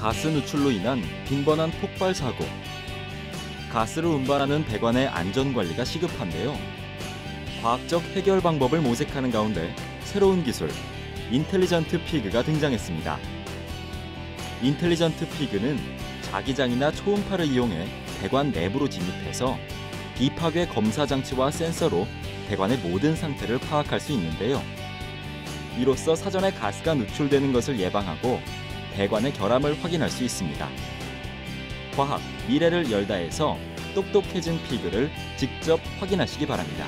가스 누출로 인한 빈번한 폭발 사고, 가스를 운반하는 배관의 안전관리가 시급한데요. 과학적 해결 방법을 모색하는 가운데 새로운 기술, 인텔리전트 피그가 등장했습니다. 인텔리전트 피그는 자기장이나 초음파를 이용해 배관 내부로 진입해서 비파괴 검사 장치와 센서로 배관의 모든 상태를 파악할 수 있는데요. 이로써 사전에 가스가 누출되는 것을 예방하고 배관의 결함을 확인할 수 있습니다. 과학 미래를 열다에서 똑똑해진 피그를 직접 확인하시기 바랍니다.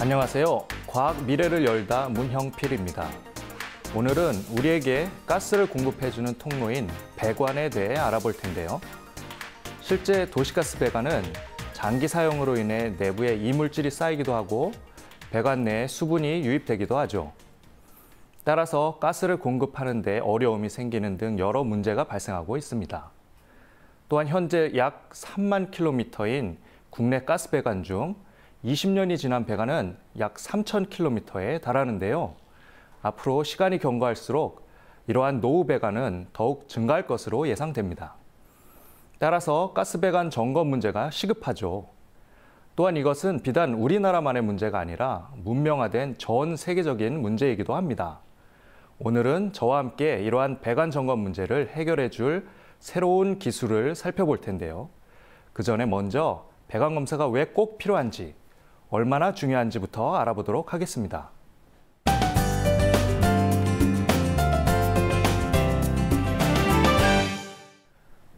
안녕하세요. 과학 미래를 열다 문형필입니다. 오늘은 우리에게 가스를 공급해주는 통로인 배관에 대해 알아볼 텐데요. 실제 도시가스 배관은 장기 사용으로 인해 내부에 이물질이 쌓이기도 하고 배관 내에 수분이 유입되기도 하죠. 따라서 가스를 공급하는 데 어려움이 생기는 등 여러 문제가 발생하고 있습니다. 또한 현재 약 3만 킬로미터인 국내 가스 배관 중 20년이 지난 배관은 약 3천 킬로미터에 달하는데요. 앞으로 시간이 경과할수록 이러한 노후 배관은 더욱 증가할 것으로 예상됩니다. 따라서 가스 배관 점검 문제가 시급하죠. 또한 이것은 비단 우리나라만의 문제가 아니라 문명화된 전 세계적인 문제이기도 합니다. 오늘은 저와 함께 이러한 배관 점검 문제를 해결해 줄 새로운 기술을 살펴볼 텐데요. 그 전에 먼저 배관 검사가 왜 꼭 필요한지, 얼마나 중요한지부터 알아보도록 하겠습니다.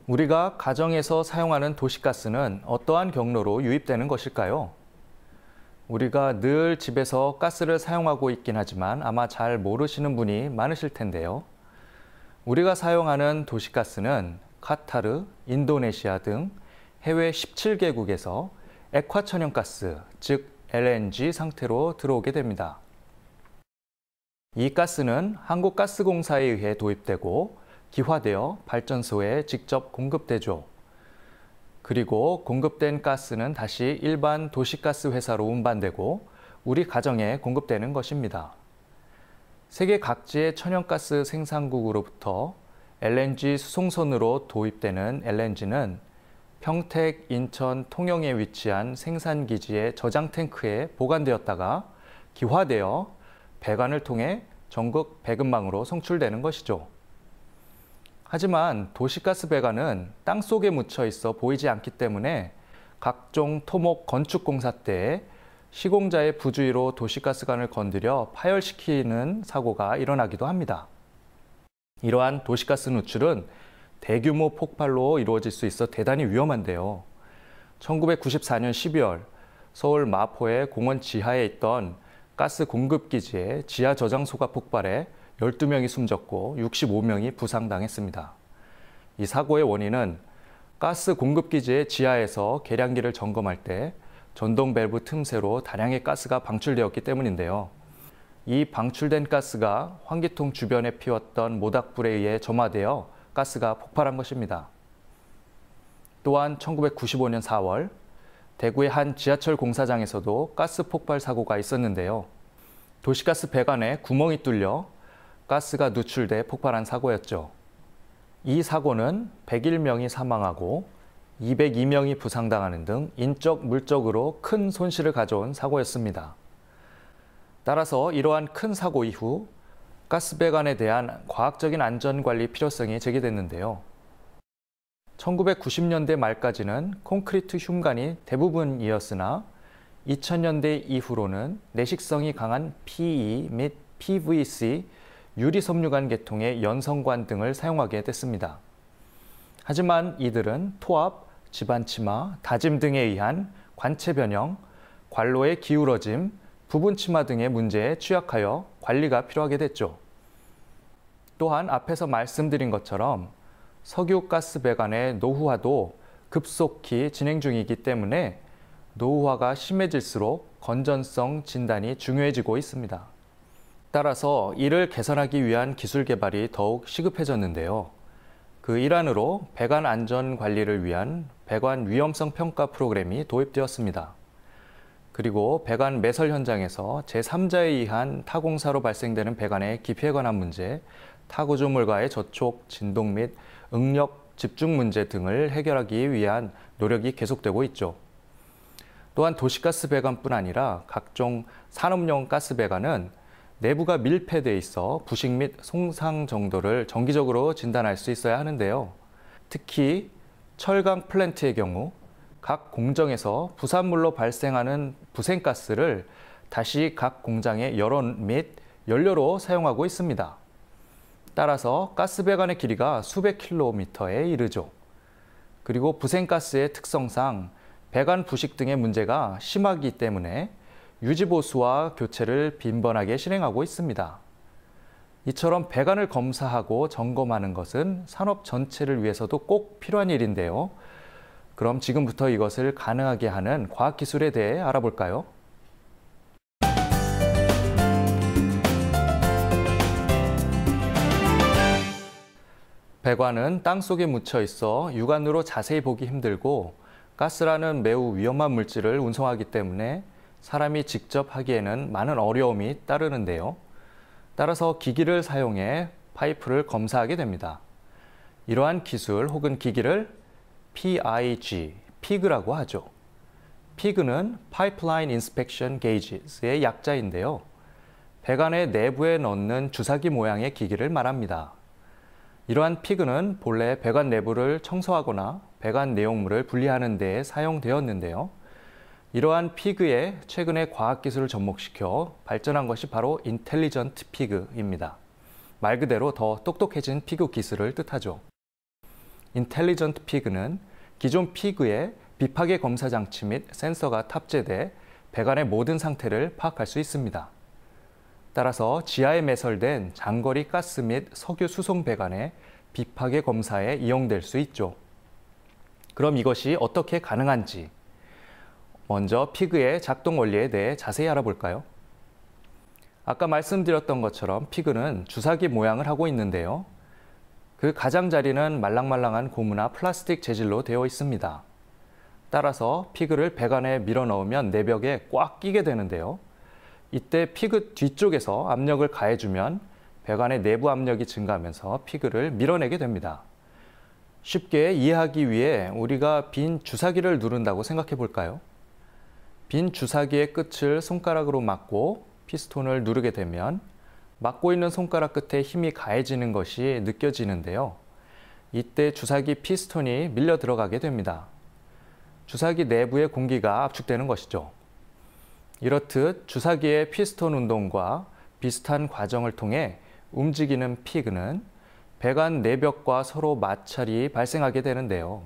우리가 가정에서 사용하는 도시가스는 어떠한 경로로 유입되는 것일까요? 우리가 늘 집에서 가스를 사용하고 있긴 하지만 아마 잘 모르시는 분이 많으실 텐데요. 우리가 사용하는 도시가스는 카타르, 인도네시아 등 해외 17개국에서 액화천연가스, 즉 LNG 상태로 들어오게 됩니다. 이 가스는 한국가스공사에 의해 도입되고 기화되어 발전소에 직접 공급되죠. 그리고 공급된 가스는 다시 일반 도시가스 회사로 운반되고 우리 가정에 공급되는 것입니다. 세계 각지의 천연가스 생산국으로부터 LNG 수송선으로 도입되는 LNG는 평택, 인천, 통영에 위치한 생산기지의 저장 탱크에 보관되었다가 기화되어 배관을 통해 전국 배급망으로 송출되는 것이죠. 하지만 도시가스 배관은 땅 속에 묻혀 있어 보이지 않기 때문에 각종 토목 건축 공사 때 시공자의 부주의로 도시가스관을 건드려 파열시키는 사고가 일어나기도 합니다. 이러한 도시가스 누출은 대규모 폭발로 이루어질 수 있어 대단히 위험한데요. 1994년 12월 서울 마포의 공원 지하에 있던 가스 공급기지의 지하 저장소가 폭발해 12명이 숨졌고 65명이 부상당했습니다. 이 사고의 원인은 가스 공급기지의 지하에서 계량기를 점검할 때 전동 밸브 틈새로 다량의 가스가 방출되었기 때문인데요. 이 방출된 가스가 환기통 주변에 피웠던 모닥불에 의해 점화되어 가스가 폭발한 것입니다. 또한 1995년 4월 대구의 한 지하철 공사장에서도 가스 폭발 사고가 있었는데요. 도시가스 배관에 구멍이 뚫려 가스가 누출돼 폭발한 사고였죠. 이 사고는 101명이 사망하고 202명이 부상당하는 등 인적, 물적으로 큰 손실을 가져온 사고였습니다. 따라서 이러한 큰 사고 이후 가스배관에 대한 과학적인 안전관리 필요성이 제기됐는데요. 1990년대 말까지는 콘크리트 흉관이 대부분이었으나 2000년대 이후로는 내식성이 강한 PE 및 PVC 유리섬유관 계통의 연성관 등을 사용하게 됐습니다. 하지만 이들은 토압, 집안치마, 다짐 등에 의한 관체 변형, 관로의 기울어짐, 부분 치마 등의 문제에 취약하여 관리가 필요하게 됐죠. 또한 앞에서 말씀드린 것처럼 석유가스 배관의 노후화도 급속히 진행 중이기 때문에 노후화가 심해질수록 건전성 진단이 중요해지고 있습니다. 따라서 이를 개선하기 위한 기술 개발이 더욱 시급해졌는데요. 그 일환으로 배관 안전 관리를 위한 배관 위험성 평가 프로그램이 도입되었습니다. 그리고 배관 매설 현장에서 제3자에 의한 타공사로 발생되는 배관의 기피에 관한 문제, 타구조물과의 저촉, 진동 및 응력 집중 문제 등을 해결하기 위한 노력이 계속되고 있죠. 또한 도시가스 배관뿐 아니라 각종 산업용 가스 배관은 내부가 밀폐돼 있어 부식 및 손상 정도를 정기적으로 진단할 수 있어야 하는데요. 특히 철강 플랜트의 경우 각 공정에서 부산물로 발생하는 부생가스를 다시 각 공장의 열원 및 연료로 사용하고 있습니다. 따라서 가스 배관의 길이가 수백 킬로미터에 이르죠. 그리고 부생가스의 특성상 배관 부식 등의 문제가 심하기 때문에 유지보수와 교체를 빈번하게 실행하고 있습니다. 이처럼 배관을 검사하고 점검하는 것은 산업 전체를 위해서도 꼭 필요한 일인데요. 그럼 지금부터 이것을 가능하게 하는 과학기술에 대해 알아볼까요? 배관은 땅 속에 묻혀 있어 육안으로 자세히 보기 힘들고 가스라는 매우 위험한 물질을 운송하기 때문에 사람이 직접 하기에는 많은 어려움이 따르는데요. 따라서 기기를 사용해 파이프를 검사하게 됩니다. 이러한 기술 혹은 기기를 PIG, PIG라고 하죠. PIG는 Pipeline Inspection Gauges의 약자인데요. 배관의 내부에 넣는 주사기 모양의 기기를 말합니다. 이러한 p i g 는 본래 배관 내부를 청소하거나 배관 내용물을 분리하는 데 사용되었는데요. 이러한 피그에 최근에 과학기술을 접목시켜 발전한 것이 바로 인텔리전트 피그입니다. 말 그대로 더 똑똑해진 피그 기술을 뜻하죠. 인텔리전트 피그는 기존 피그에 비파괴 검사 장치 및 센서가 탑재돼 배관의 모든 상태를 파악할 수 있습니다. 따라서 지하에 매설된 장거리 가스 및 석유 수송 배관에 비파괴 검사에 이용될 수 있죠. 그럼 이것이 어떻게 가능한지 먼저 피그의 작동 원리에 대해 자세히 알아볼까요? 아까 말씀드렸던 것처럼 피그는 주사기 모양을 하고 있는데요. 그 가장자리는 말랑말랑한 고무나 플라스틱 재질로 되어 있습니다. 따라서 피그를 배관에 밀어 넣으면 내벽에 꽉 끼게 되는데요. 이때 피그 뒤쪽에서 압력을 가해주면 배관의 내부 압력이 증가하면서 피그를 밀어내게 됩니다. 쉽게 이해하기 위해 우리가 빈 주사기를 누른다고 생각해 볼까요? 빈 주사기의 끝을 손가락으로 막고 피스톤을 누르게 되면 막고 있는 손가락 끝에 힘이 가해지는 것이 느껴지는데요. 이때 주사기 피스톤이 밀려 들어가게 됩니다. 주사기 내부의 공기가 압축되는 것이죠. 이렇듯 주사기의 피스톤 운동과 비슷한 과정을 통해 움직이는 피그는 배관 내벽과 서로 마찰이 발생하게 되는데요.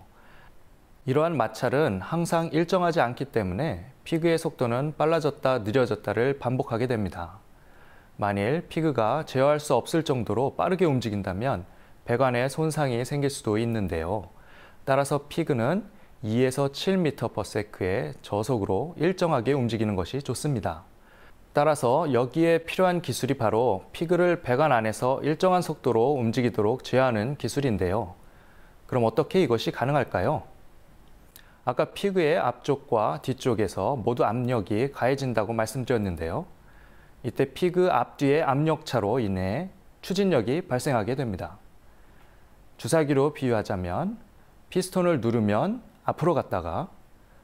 이러한 마찰은 항상 일정하지 않기 때문에 피그의 속도는 빨라졌다 느려졌다를 반복하게 됩니다. 만일 피그가 제어할 수 없을 정도로 빠르게 움직인다면 배관에 손상이 생길 수도 있는데요. 따라서 피그는 2에서 7m/s의 저속으로 일정하게 움직이는 것이 좋습니다. 따라서 여기에 필요한 기술이 바로 피그를 배관 안에서 일정한 속도로 움직이도록 제어하는 기술인데요. 그럼 어떻게 이것이 가능할까요? 아까 피그의 앞쪽과 뒤쪽에서 모두 압력이 가해진다고 말씀드렸는데요. 이때 피그 앞뒤의 압력차로 인해 추진력이 발생하게 됩니다. 주사기로 비유하자면 피스톤을 누르면 앞으로 갔다가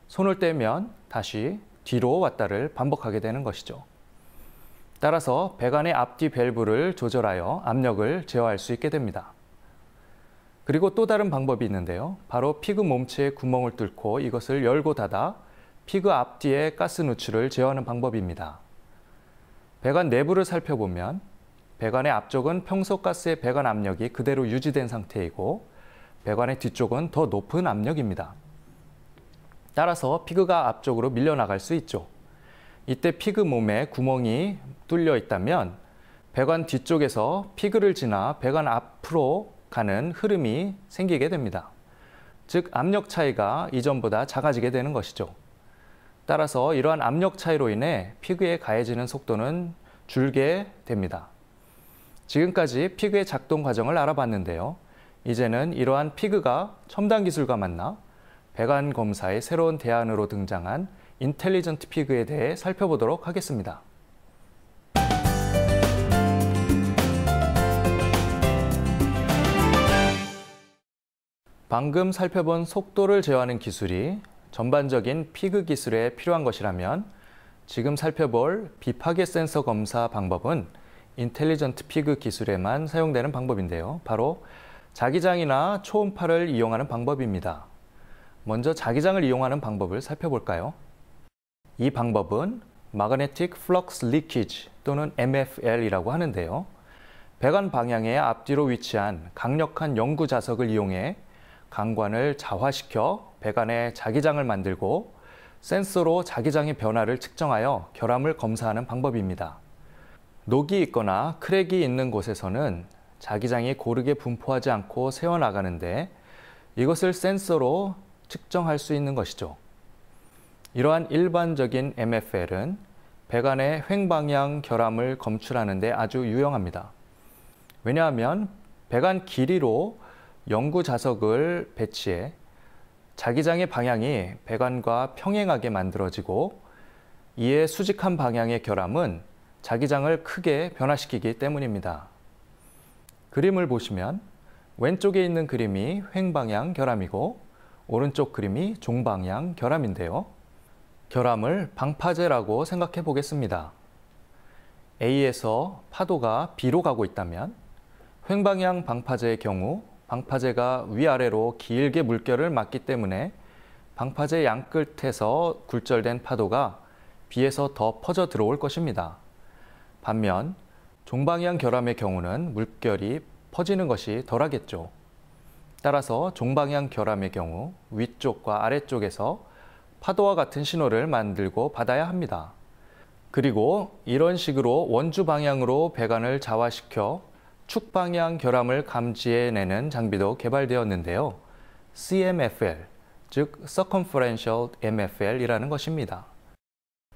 손을 떼면 다시 뒤로 왔다를 반복하게 되는 것이죠. 따라서 배관의 앞뒤 밸브를 조절하여 압력을 제어할 수 있게 됩니다. 그리고 또 다른 방법이 있는데요. 바로 피그 몸체에 구멍을 뚫고 이것을 열고 닫아 피그 앞뒤에 가스 누출을 제어하는 방법입니다. 배관 내부를 살펴보면 배관의 앞쪽은 평소 가스의 배관 압력이 그대로 유지된 상태이고 배관의 뒤쪽은 더 높은 압력입니다. 따라서 피그가 앞쪽으로 밀려나갈 수 있죠. 이때 피그 몸에 구멍이 뚫려 있다면 배관 뒤쪽에서 피그를 지나 배관 앞으로 가는 흐름이 생기게 됩니다. 즉 압력 차이가 이전보다 작아지게 되는 것이죠. 따라서 이러한 압력 차이로 인해 피그에 가해지는 속도는 줄게 됩니다. 지금까지 피그의 작동 과정을 알아봤는데요. 이제는 이러한 피그가 첨단 기술과 만나 배관 검사의 새로운 대안으로 등장한 인텔리전트 피그에 대해 살펴보도록 하겠습니다. 방금 살펴본 속도를 제어하는 기술이 전반적인 피그 기술에 필요한 것이라면 지금 살펴볼 비파괴 센서 검사 방법은 인텔리전트 피그 기술에만 사용되는 방법인데요. 바로 자기장이나 초음파를 이용하는 방법입니다. 먼저 자기장을 이용하는 방법을 살펴볼까요? 이 방법은 마그네틱 플럭스 리퀴지 또는 MFL이라고 하는데요. 배관 방향에 앞뒤로 위치한 강력한 연구 자석을 이용해 강관을 자화시켜 배관에 자기장을 만들고 센서로 자기장의 변화를 측정하여 결함을 검사하는 방법입니다. 녹이 있거나 크랙이 있는 곳에서는 자기장이 고르게 분포하지 않고 새어나가는데 이것을 센서로 측정할 수 있는 것이죠. 이러한 일반적인 MFL은 배관의 횡방향 결함을 검출하는 데 아주 유용합니다. 왜냐하면 배관 길이로 연구 자석을 배치해 자기장의 방향이 배관과 평행하게 만들어지고 이에 수직한 방향의 결함은 자기장을 크게 변화시키기 때문입니다. 그림을 보시면 왼쪽에 있는 그림이 횡방향 결함이고 오른쪽 그림이 종방향 결함인데요. 결함을 방파제라고 생각해 보겠습니다. A에서 파도가 B로 가고 있다면 횡방향 방파제의 경우 방파제가 위아래로 길게 물결을 맞기 때문에 방파제 양끝에서 굴절된 파도가 비에서 더 퍼져 들어올 것입니다. 반면 종방향 결함의 경우는 물결이 퍼지는 것이 덜하겠죠. 따라서 종방향 결함의 경우 위쪽과 아래쪽에서 파도와 같은 신호를 만들고 받아야 합니다. 그리고 이런 식으로 원주 방향으로 배관을 자화시켜 축방향 결함을 감지해내는 장비도 개발되었는데요. CMFL, 즉 Circumferential MFL이라는 것입니다.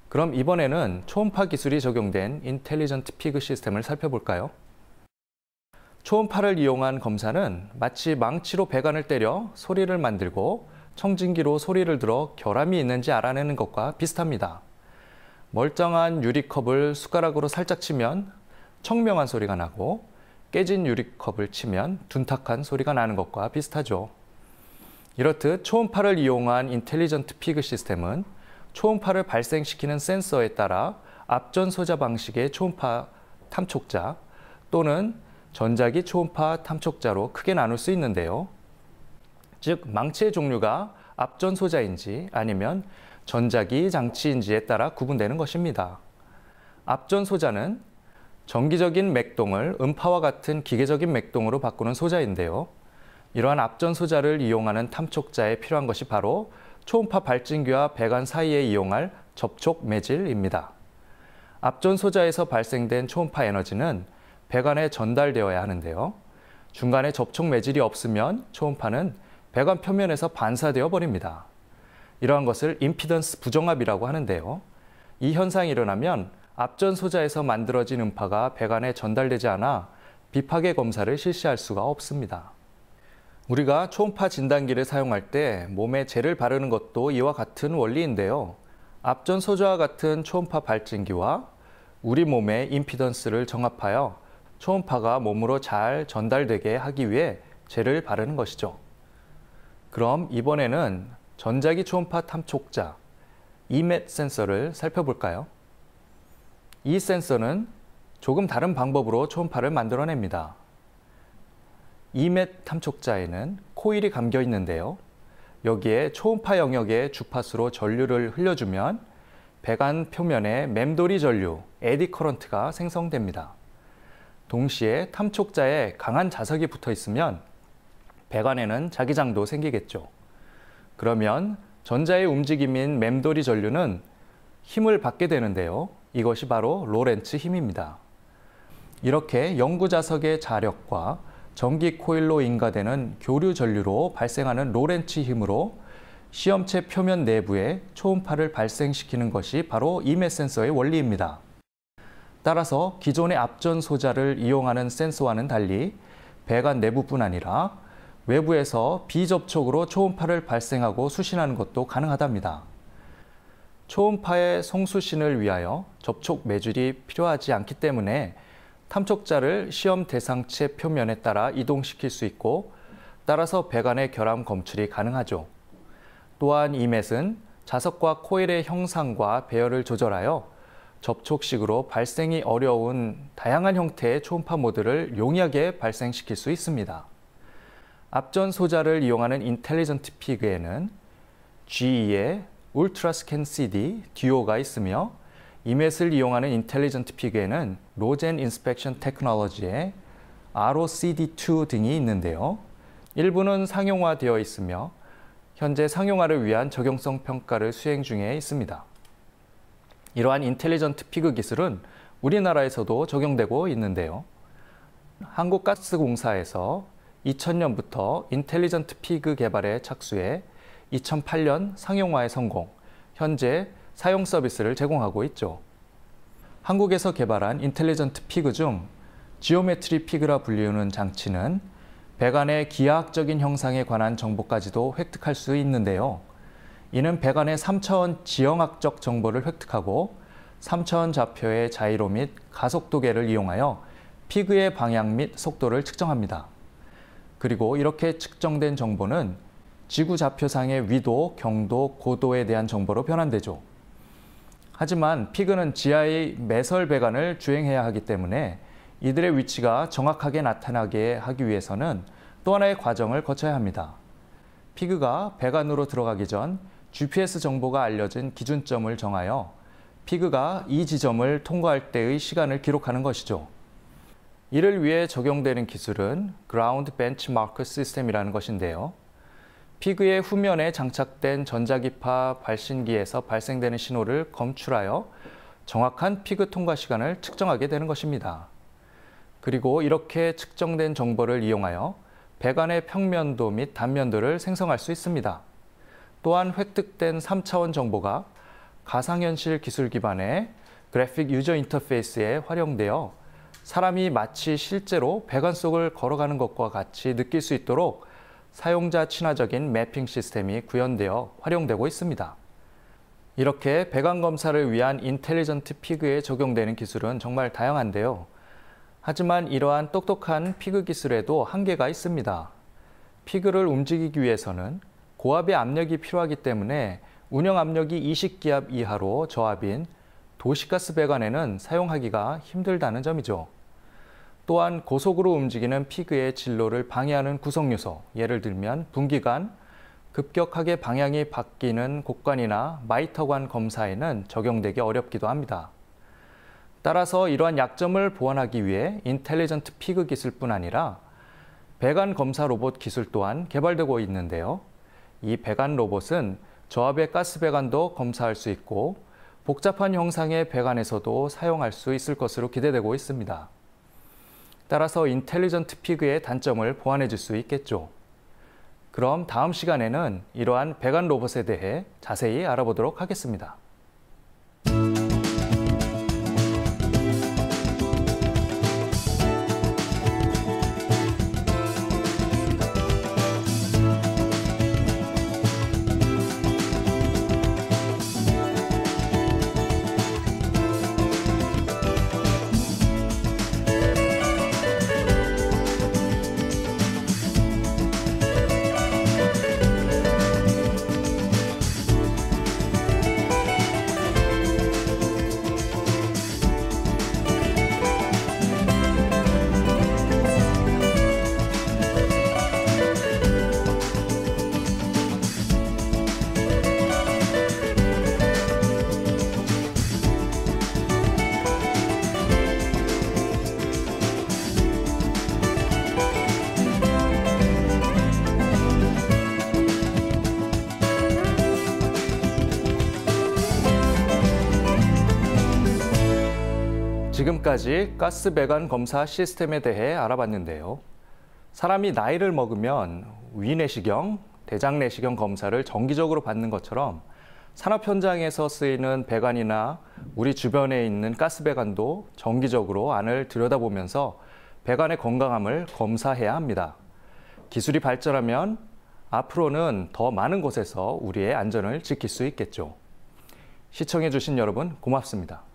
그럼 이번에는 초음파 기술이 적용된 인텔리전트 피그 시스템을 살펴볼까요? 초음파를 이용한 검사는 마치 망치로 배관을 때려 소리를 만들고 청진기로 소리를 들어 결함이 있는지 알아내는 것과 비슷합니다. 멀쩡한 유리컵을 숟가락으로 살짝 치면 청명한 소리가 나고 깨진 유리컵을 치면 둔탁한 소리가 나는 것과 비슷하죠. 이렇듯 초음파를 이용한 인텔리전트 피그 시스템은 초음파를 발생시키는 센서에 따라 앞전 소자 방식의 초음파 탐촉자 또는 전자기 초음파 탐촉자로 크게 나눌 수 있는데요. 즉, 망치의 종류가 앞전 소자인지 아니면 전자기 장치인지에 따라 구분되는 것입니다. 앞전 소자는 정기적인 맥동을 음파와 같은 기계적인 맥동으로 바꾸는 소자인데요. 이러한 압전 소자를 이용하는 탐촉자에 필요한 것이 바로 초음파 발진기와 배관 사이에 이용할 접촉 매질입니다. 압전 소자에서 발생된 초음파 에너지는 배관에 전달되어야 하는데요. 중간에 접촉 매질이 없으면 초음파는 배관 표면에서 반사되어 버립니다. 이러한 것을 임피던스 부정압이라고 하는데요. 이 현상이 일어나면 앞전 소자에서 만들어진 음파가 배관에 전달되지 않아 비파계 검사를 실시할 수가 없습니다. 우리가 초음파 진단기를 사용할 때 몸에 젤을 바르는 것도 이와 같은 원리인데요. 앞전 소자와 같은 초음파 발진기와 우리 몸의 임피던스를 정합하여 초음파가 몸으로 잘 전달되게 하기 위해 젤을 바르는 것이죠. 그럼 이번에는 전자기 초음파 탐촉자, 이맷 센서를 살펴볼까요? 이 센서는 조금 다른 방법으로 초음파를 만들어냅니다. 이맷 탐촉자에는 코일이 감겨 있는데요. 여기에 초음파 영역의 주파수로 전류를 흘려주면 배관 표면에 맴돌이 전류, 에디 커런트가 생성됩니다. 동시에 탐촉자에 강한 자석이 붙어 있으면 배관에는 자기장도 생기겠죠. 그러면 전자의 움직임인 맴돌이 전류는 힘을 받게 되는데요. 이것이 바로 로렌츠 힘입니다. 이렇게 연구자석의 자력과 전기 코일로 인가되는 교류 전류로 발생하는 로렌츠 힘으로 시험체 표면 내부에 초음파를 발생시키는 것이 바로 이메 센서의 원리입니다. 따라서 기존의 앞전 소자를 이용하는 센서와는 달리 배관 내부뿐 아니라 외부에서 비접촉으로 초음파를 발생하고 수신하는 것도 가능하답니다. 초음파의 송수신을 위하여 접촉 매줄이 필요하지 않기 때문에 탐촉자를 시험 대상체 표면에 따라 이동시킬 수 있고 따라서 배관의 결함 검출이 가능하죠. 또한 이맷은 자석과 코일의 형상과 배열을 조절하여 접촉식으로 발생이 어려운 다양한 형태의 초음파 모드를 용이하게 발생시킬 수 있습니다. 앞전 소자를 이용하는 인텔리전트 피그에는 GE의 울트라스캔 CD, 듀오가 있으며 이맷을 이용하는 인텔리전트 피그에는 로젠 인스펙션 테크놀로지의 ROCD2 등이 있는데요. 일부는 상용화되어 있으며 현재 상용화를 위한 적용성 평가를 수행 중에 있습니다. 이러한 인텔리전트 피그 기술은 우리나라에서도 적용되고 있는데요. 한국가스공사에서 2000년부터 인텔리전트 피그 개발에 착수해 2008년 상용화에 성공, 현재 사용 서비스를 제공하고 있죠. 한국에서 개발한 인텔리전트 피그 중 지오메트리 피그라 불리우는 장치는 배관의 기하학적인 형상에 관한 정보까지도 획득할 수 있는데요. 이는 배관의 3차원 지형학적 정보를 획득하고 3차원 좌표의 자이로 및 가속도계를 이용하여 피그의 방향 및 속도를 측정합니다. 그리고 이렇게 측정된 정보는 지구 좌표상의 위도, 경도, 고도에 대한 정보로 변환되죠. 하지만 피그는 지하의 매설 배관을 주행해야 하기 때문에 이들의 위치가 정확하게 나타나게 하기 위해서는 또 하나의 과정을 거쳐야 합니다. 피그가 배관으로 들어가기 전 GPS 정보가 알려진 기준점을 정하여 피그가 이 지점을 통과할 때의 시간을 기록하는 것이죠. 이를 위해 적용되는 기술은 그라운드 벤치마크 시스템이라는 것인데요. 피그의 후면에 장착된 전자기파 발신기에서 발생되는 신호를 검출하여 정확한 피그 통과 시간을 측정하게 되는 것입니다. 그리고 이렇게 측정된 정보를 이용하여 배관의 평면도 및 단면도를 생성할 수 있습니다. 또한 획득된 3차원 정보가 가상현실 기술 기반의 그래픽 유저 인터페이스에 활용되어 사람이 마치 실제로 배관 속을 걸어가는 것과 같이 느낄 수 있도록 사용자 친화적인 매핑 시스템이 구현되어 활용되고 있습니다. 이렇게 배관 검사를 위한 인텔리전트 피그에 적용되는 기술은 정말 다양한데요. 하지만 이러한 똑똑한 피그 기술에도 한계가 있습니다. 피그를 움직이기 위해서는 고압의 압력이 필요하기 때문에 운영 압력이 20기압 이하로 저압인 도시가스 배관에는 사용하기가 힘들다는 점이죠. 또한 고속으로 움직이는 피그의 진로를 방해하는 구성요소, 예를 들면 분기관, 급격하게 방향이 바뀌는 곡관이나 마이터관 검사에는 적용되기 어렵기도 합니다. 따라서 이러한 약점을 보완하기 위해 인텔리전트 피그 기술뿐 아니라 배관 검사 로봇 기술 또한 개발되고 있는데요. 이 배관 로봇은 저압의 가스 배관도 검사할 수 있고 복잡한 형상의 배관에서도 사용할 수 있을 것으로 기대되고 있습니다. 따라서 인텔리전트 피그의 단점을 보완해 줄 수 있겠죠. 그럼 다음 시간에는 이러한 배관 로봇에 대해 자세히 알아보도록 하겠습니다. 지금까지 가스 배관 검사 시스템에 대해 알아봤는데요. 사람이 나이를 먹으면 위내시경, 대장내시경 검사를 정기적으로 받는 것처럼 산업 현장에서 쓰이는 배관이나 우리 주변에 있는 가스 배관도 정기적으로 안을 들여다보면서 배관의 건강함을 검사해야 합니다. 기술이 발전하면 앞으로는 더 많은 곳에서 우리의 안전을 지킬 수 있겠죠. 시청해주신 여러분 고맙습니다.